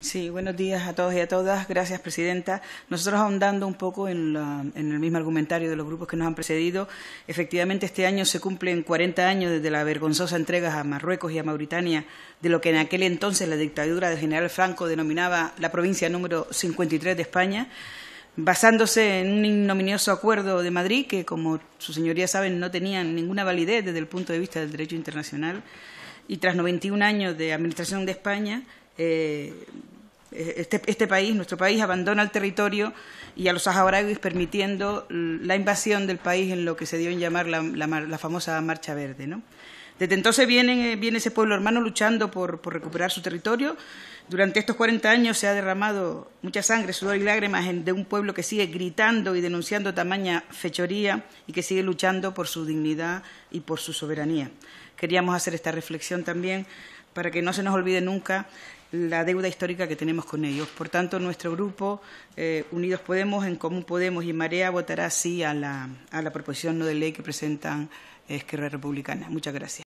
Sí, buenos días a todos y a todas. Gracias, Presidenta. Nosotros ahondando un poco en, el mismo argumentario de los grupos que nos han precedido, efectivamente este año se cumplen 40 años desde la vergonzosa entrega a Marruecos y a Mauritania de lo que en aquel entonces la dictadura del general Franco denominaba la provincia número 53 de España basándose en un ignominioso acuerdo de Madrid que, como sus señorías saben, no tenía ninguna validez desde el punto de vista del derecho internacional. Y tras 91 años de administración de España, eh, este, este, país, nuestro país, abandona el territorio y a los saharauis permitiendo la invasión del país en lo que se dio en llamar la, la famosa Marcha Verde. ¿no? Desde entonces viene, ese pueblo hermano luchando por, recuperar su territorio. Durante estos 40 años se ha derramado mucha sangre, sudor y lágrimas de un pueblo que sigue gritando y denunciando tamaña fechoría y que sigue luchando por su dignidad y por su soberanía. Queríamos hacer esta reflexión también para que no se nos olvide nunca la deuda histórica que tenemos con ellos. Por tanto, nuestro grupo, eh, Unidos Podemos, En Común Podemos y Marea, votará sí a la, a la proposición no de ley que presentan eh, Esquerra Republicana. Muchas gracias.